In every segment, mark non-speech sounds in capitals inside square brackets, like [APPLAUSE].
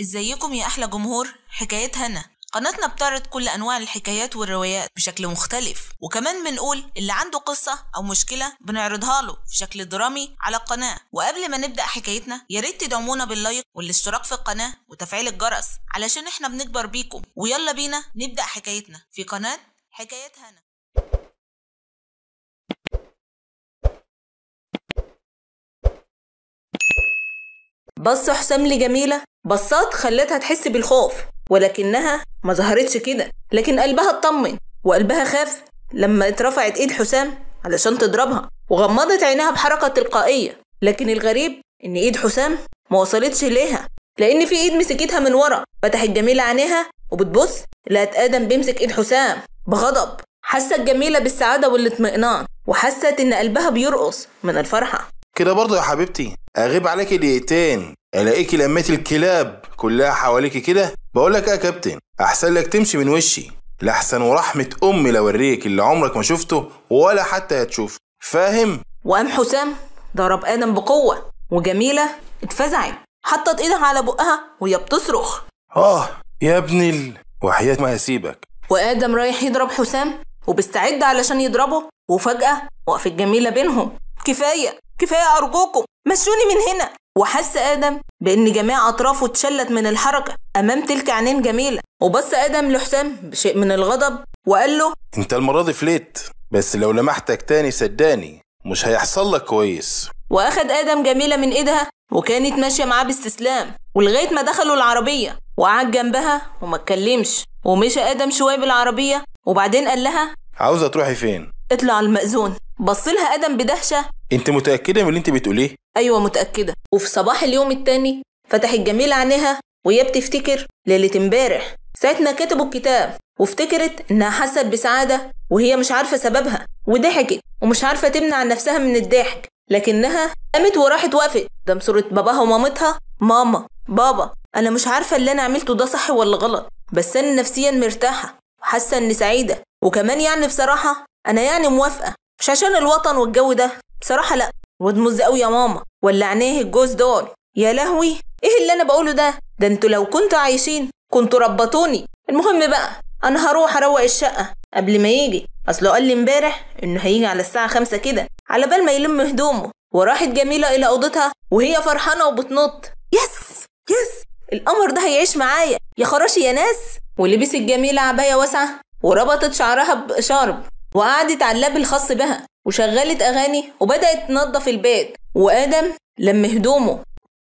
ازيكم يا احلى جمهور حكايات هنا قناتنا بتعرض كل انواع الحكايات والروايات بشكل مختلف وكمان بنقول اللي عنده قصه او مشكله بنعرضها له في شكل درامي على القناه وقبل ما نبدا حكايتنا يا ريت تدعمونا باللايك والاشتراك في القناه وتفعيل الجرس علشان احنا بنكبر بيكم ويلا بينا نبدا حكايتنا في قناه حكايات هنا بص حسام لجميلة بصات خلتها تحس بالخوف ولكنها ما ظهرتش كده لكن قلبها اطمن وقلبها خاف لما اترفعت ايد حسام علشان تضربها وغمضت عينها بحركة تلقائية لكن الغريب ان ايد حسام ما وصلتش ليها لان في ايد مسكتها من ورا فتحت جميلة عينيها وبتبص لقت ادم بيمسك ايد حسام بغضب حست جميلة بالسعادة والاطمئنان وحست ان قلبها بيرقص من الفرحة كده برضه يا حبيبتي اغيب عليكي دقيقتين الاقيكي لميت الكلاب كلها حواليكي كده بقول لك ايه يا كابتن احسن لك تمشي من وشي لاحسن ورحمه امي لو اوريك اللي عمرك ما شفته ولا حتى هتشوفه فاهم وقام حسام ضرب ادم بقوه وجميله اتفزعت حطت ايدها على بقها وهي بتصرخ اه يا ابني ال... وحياة ما هسيبك وادم رايح يضرب حسام وبيستعد علشان يضربه وفجاه وقفت جميله بينهم كفايه كفاية أرجوكم مشوني من هنا وحس آدم بإن جميع أطرافه اتشلت من الحركة أمام تلك عينين جميلة وبص آدم لحسام بشيء من الغضب وقال له أنت المرة دي فليت بس لو لمحتك تاني صدقني مش هيحصل لك كويس وأخد آدم جميلة من إيدها وكانت ماشية معاه باستسلام ولغاية ما دخلوا العربية وقعد جنبها وما اتكلمش ومشى آدم شوية بالعربية وبعدين قال لها عاوزة تروحي فين؟ اطلع المأذون بصلها ادم بدهشه انت متاكده من اللي انت بتقوليه ايوه متاكده وفي صباح اليوم التاني فتحت جميل عينيها وهي بتفتكر ليله امبارح ساعتنا كتبوا الكتاب وافتكرت انها حست بسعاده وهي مش عارفه سببها وضحكت ومش عارفه تمنع نفسها من الضحك لكنها قامت وراحت وقفت قدام صوره باباها ومامتها ماما بابا انا مش عارفه اللي انا عملته ده صح ولا غلط بس انا نفسيا مرتاحه وحاسه اني سعيده وكمان يعني بصراحه انا يعني موافقه مش عشان الوطن والجو ده بصراحة لأ واد مز قوي يا ماما ولا عينيه الجوز دول يا لهوي ايه اللي انا بقوله ده ده انتوا لو كنتوا عايشين كنتوا ربطوني المهم بقى انا هروح اروق الشقه قبل ما يجي اصله قال لي امبارح انه هيجي على الساعه خمسة كده على بال ما يلم هدومه وراحت جميله الى اوضتها وهي فرحانه وبتنط يس يس القمر ده هيعيش معايا يا خراشي يا ناس ولبست جميله عبايه واسعه وربطت شعرها بشارب وقعدت على اللاب الخاص بها وشغلت أغاني وبدأت تنظف البيت وآدم لم هدومه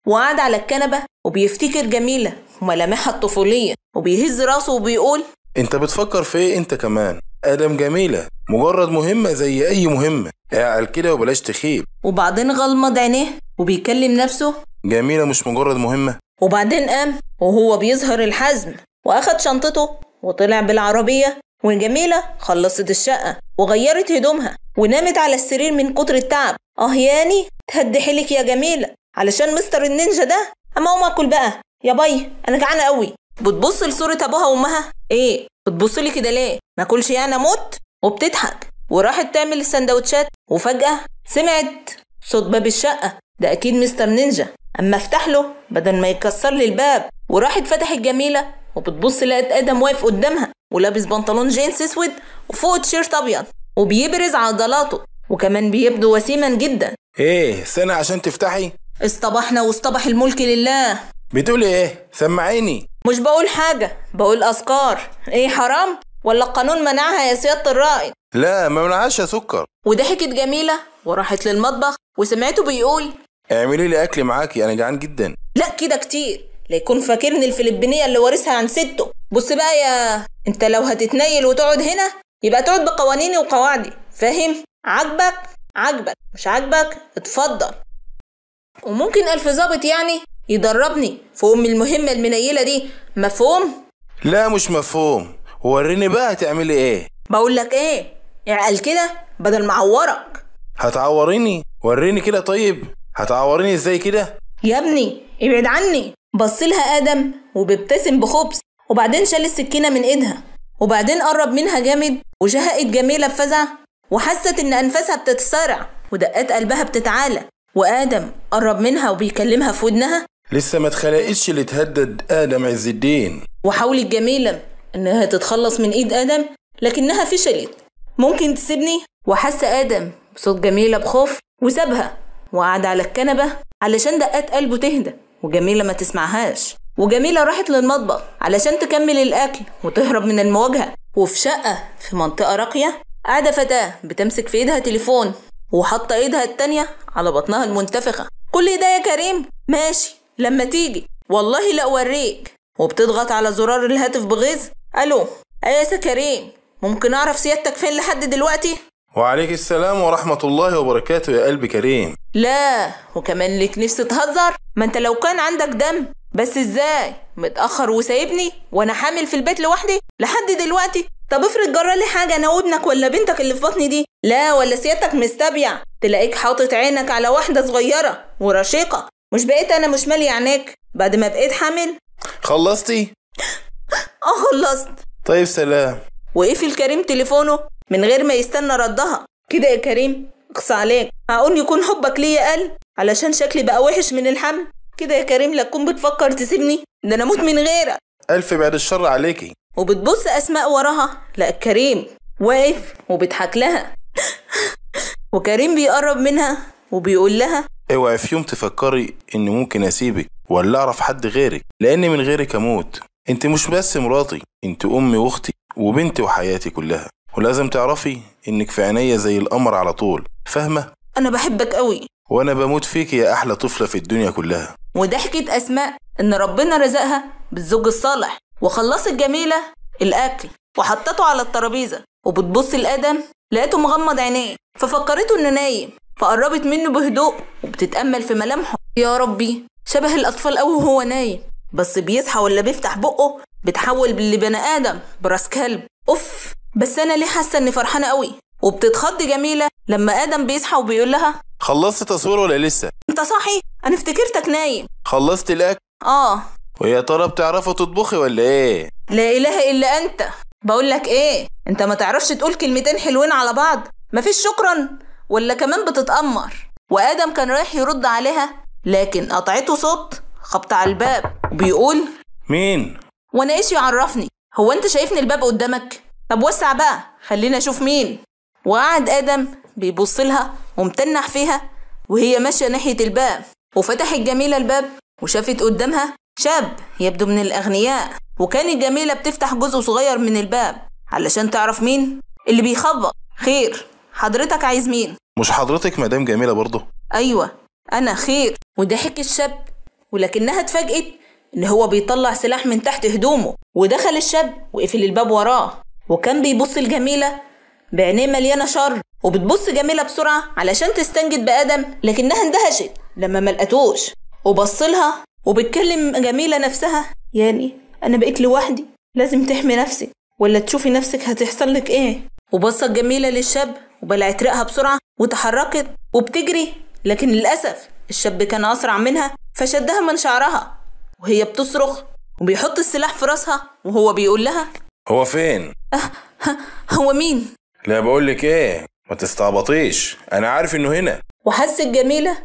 وقعد على الكنبة وبيفتكر جميلة وملامحها الطفولية وبيهز راسه وبيقول انت بتفكر في ايه انت كمان آدم جميلة مجرد مهمة زي أي مهمة اعقل كده وبلاش تخيب وبعدين غلمض عينيه وبيكلم نفسه جميلة مش مجرد مهمة وبعدين قام وهو بيظهر الحزم وأخد شنطته وطلع بالعربية وجميلة خلصت الشقة وغيرت هدومها ونامت على السرير من كتر التعب اه ياني تهد حيلك يا جميلة علشان مستر النينجا ده اما اقوم اكل بقى يا باي انا جعانة قوي بتبص لصورة ابوها وامها ايه بتبص لي كده ليه ما اكلش يعني اموت وبتضحك وراحت تعمل السندوتشات وفجأة سمعت صوت باب الشقة ده اكيد مستر نينجا اما افتح له بدل ما يكسر لي الباب وراحت فتحت جميلة وبتبص لقت ادم واقف قدامها ولابس بنطلون جينز اسود وفوق تيشيرت ابيض وبيبرز عضلاته وكمان بيبدو وسيما جدا ايه سنة عشان تفتحي اصطبحنا واصطبح الملك لله بتقولي ايه سمعيني مش بقول حاجة بقول أذكار ايه حرام ولا القانون منعها يا سيادة الرائد لا ما منعهاش يا سكر وضحكت جميلة وراحت للمطبخ وسمعته بيقول اعملي لي اكل معاكي انا جعان جدا لا كده كتير ليكون فاكرني الفلبينية اللي وارثها عن سته بص بقى يا انت لو هتتنيل وتقعد هنا يبقى تقعد بقوانيني وقواعدي فاهم عاجبك عاجبك مش عاجبك اتفضل وممكن الف ظابط يعني يدربني في ام المهمه المنيله دي مفهوم لا مش مفهوم وريني بقى هتعملي ايه بقول لك ايه اعقل كده بدل ما اعورك هتعوريني وريني كده طيب هتعوريني ازاي كده يا ابني ابعد عني بصلها آدم وبيبتسم بخبث وبعدين شال السكينة من إيدها وبعدين قرب منها جامد وشهقت جميلة بفزع وحست إن أنفاسها بتتسارع ودقات قلبها بتتعالى وآدم قرب منها وبيكلمها في ودنها لسه ما اتخلقتش اللي تهدد آدم عز الدين وحاولت جميلة إنها تتخلص من إيد آدم لكنها فشلت ممكن تسيبني وحس آدم بصوت جميلة بخوف وسابها وقعد على الكنبة علشان دقات قلبه تهدى وجميلة ما تسمعهاش وجميلة راحت للمطبخ علشان تكمل الأكل وتهرب من المواجهة وفي شقة في منطقة راقية قاعدة فتاة بتمسك في إيدها تليفون وحاطة إيدها التانية على بطنها المنتفخة كل ده يا كريم ماشي لما تيجي والله لا أوريك وبتضغط على زرار الهاتف بغيظ ألو أيس أيوة يا كريم ممكن أعرف سيادتك فين لحد دلوقتي؟ وعليك السلام ورحمة الله وبركاته يا قلب كريم لا وكمان ليك نفسي تهزر ما انت لو كان عندك دم بس ازاي متأخر وسايبني وانا حامل في البيت لوحدي لحد دلوقتي طب افرض جرى لي حاجة انا وابنك ولا بنتك اللي في بطني دي لا ولا سيادتك مستبيع تلاقيك حاطط عينك على واحدة صغيرة ورشيقة مش بقيت انا مش مالي عينيك بعد ما بقيت حامل خلصتي [LAUGHS] اه خلصت طيب سلام وقفل كريم تليفونه من غير ما يستنى ردها كده يا كريم اقصى عليك معقول يكون حبك ليا قل علشان شكلي بقى وحش من الحمل كده يا كريم لا تكون بتفكر تسيبني ده انا اموت من غيرك الف بعد الشر عليكي وبتبص اسماء وراها لا كريم واقف وبيضحك لها وكريم بيقرب منها وبيقول لها اوعي في يوم تفكري ان ممكن اسيبك ولا اعرف حد غيرك لان من غيرك اموت انت مش بس مراتي انت امي واختي وبنتي وحياتي كلها ولازم تعرفي انك في عينيا زي القمر على طول فاهمه انا بحبك قوي وانا بموت فيك يا احلى طفله في الدنيا كلها وضحكت اسماء ان ربنا رزقها بالزوج الصالح وخلصت جميله الاكل وحطته على الترابيزه وبتبص لادم لقيته مغمض عينيه ففكرته انه نايم فقربت منه بهدوء وبتتامل في ملامحه يا ربي شبه الاطفال قوي وهو نايم بس بيصحى ولا بيفتح بقه بتحول بني ادم براس كلب اوف بس أنا ليه حاسة إني فرحانة قوي وبتتخض جميلة لما آدم بيصحى وبيقول لها خلصت تصوير ولا لسه؟ أنت صاحي؟ أنا افتكرتك نايم خلصت الأكل؟ آه ويا ترى بتعرفي تطبخي ولا إيه؟ لا إله إلا أنت بقول لك إيه؟ أنت ما تعرفش تقول كلمتين حلوين على بعض؟ مفيش شكرا ولا كمان بتتأمر وآدم كان رايح يرد عليها لكن قطعته صوت خبط على الباب بيقول مين؟ وانا ايش يعرفني هو انت شايفني الباب قدامك طب وسع بقى خلينا اشوف مين وقعد ادم بيبص لها ومتنح فيها وهي ماشيه ناحيه الباب وفتحت جميله الباب وشافت قدامها شاب يبدو من الاغنياء وكانت جميله بتفتح جزء صغير من الباب علشان تعرف مين اللي بيخبط خير حضرتك عايز مين مش حضرتك مدام جميله برضه ايوه انا خير وضحك الشاب ولكنها اتفاجئت ان هو بيطلع سلاح من تحت هدومه ودخل الشاب وقفل الباب وراه وكان بيبص لجميلة بعينيه مليانة شر وبتبص جميلة بسرعة علشان تستنجد بآدم لكنها اندهشت لما ملقتوش وبصلها وبتكلم جميلة نفسها يعني أنا بقيت لوحدي لازم تحمي نفسك ولا تشوفي نفسك هتحصل لك إيه وبصت جميلة للشاب وبلعت رقها بسرعة وتحركت وبتجري لكن للأسف الشاب كان أسرع منها فشدها من شعرها وهي بتصرخ وبيحط السلاح في راسها وهو بيقول لها هو فين؟ أه، هو مين؟ لا بقولك ايه ما تستعبطيش انا عارف انه هنا وحست جميلة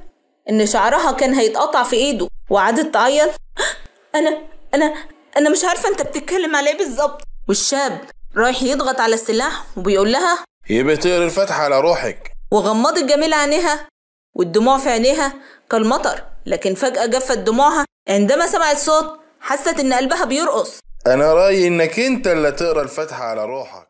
ان شعرها كان هيتقطع في ايده وقعدت تعيط أه، انا انا انا مش عارفة انت بتتكلم على ايه بالظبط والشاب رايح يضغط على السلاح وبيقول لها يبقى تقري الفتحة على روحك وغمضت جميلة عينيها والدموع في عينيها كالمطر لكن فجأة جفت دموعها عندما سمعت صوت حست ان قلبها بيرقص انا رايي انك انت اللي تقرا الفاتحه على روحك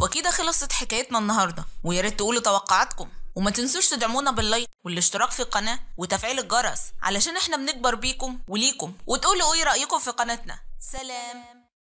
وكده خلصت حكايتنا النهارده ويا ريت تقولوا توقعاتكم وما تنسوش تدعمونا باللايك والاشتراك في القناه وتفعيل الجرس علشان احنا بنكبر بيكم وليكم وتقولوا ايه رايكم في قناتنا سلام